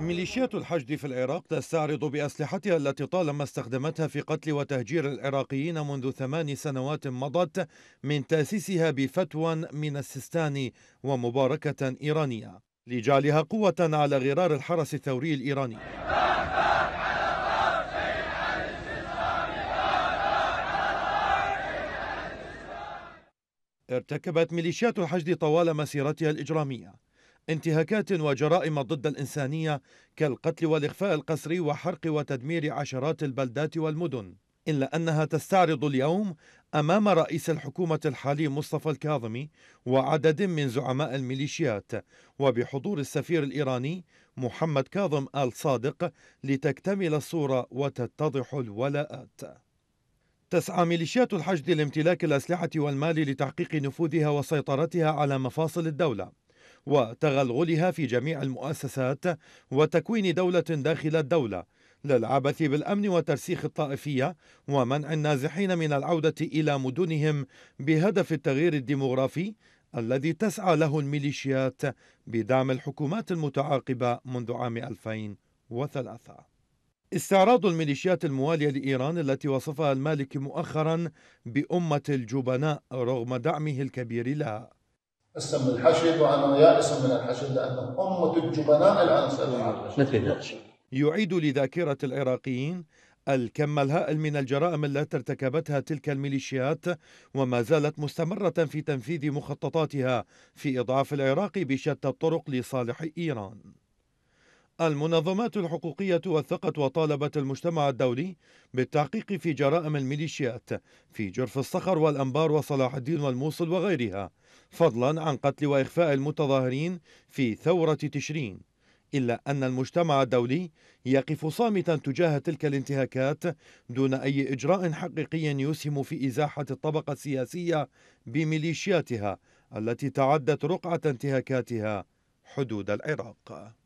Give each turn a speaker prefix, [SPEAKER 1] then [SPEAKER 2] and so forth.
[SPEAKER 1] ميليشيات الحشد في العراق تستعرض بأسلحتها التي طالما استخدمتها في قتل وتهجير العراقيين منذ ثمان سنوات مضت من تأسيسها بفتوى من السيستاني ومباركة إيرانية لجعلها قوة على غرار الحرس الثوري الإيراني ارتكبت ميليشيات الحشد طوال مسيرتها الإجرامية انتهاكات وجرائم ضد الإنسانية كالقتل والإخفاء القسري وحرق وتدمير عشرات البلدات والمدن إلا أنها تستعرض اليوم أمام رئيس الحكومة الحالي مصطفى الكاظمي وعدد من زعماء الميليشيات وبحضور السفير الإيراني محمد كاظم آل صادق لتكتمل الصورة وتتضح الولاءات تسعى ميليشيات الحشد لامتلاك الأسلحة والمال لتحقيق نفوذها وسيطرتها على مفاصل الدولة وتغلغلها في جميع المؤسسات وتكوين دولة داخل الدولة للعبث بالأمن وترسيخ الطائفية ومنع النازحين من العودة إلى مدنهم بهدف التغيير الديمغرافي الذي تسعى له الميليشيات بدعم الحكومات المتعاقبة منذ عام 2003 استعراض الميليشيات الموالية لإيران التي وصفها المالك مؤخرا بأمة الجبناء رغم دعمه الكبير لها
[SPEAKER 2] اسم الحشد وانا يائس من الحشد لانه امه الجبناء الان
[SPEAKER 1] يعيد لذاكره العراقيين الكم الهائل من الجرائم التي ارتكبتها تلك الميليشيات وما زالت مستمرة في تنفيذ مخططاتها في إضعاف العراق بشتى الطرق لصالح إيران المنظمات الحقوقية وثقت وطالبت المجتمع الدولي بالتحقيق في جرائم الميليشيات في جرف الصخر والأنبار وصلاح الدين والموصل وغيرها فضلا عن قتل وإخفاء المتظاهرين في ثورة تشرين إلا أن المجتمع الدولي يقف صامتا تجاه تلك الانتهاكات دون أي إجراء حقيقي يسهم في إزاحة الطبقة السياسية بميليشياتها التي تعدت رقعة انتهاكاتها حدود العراق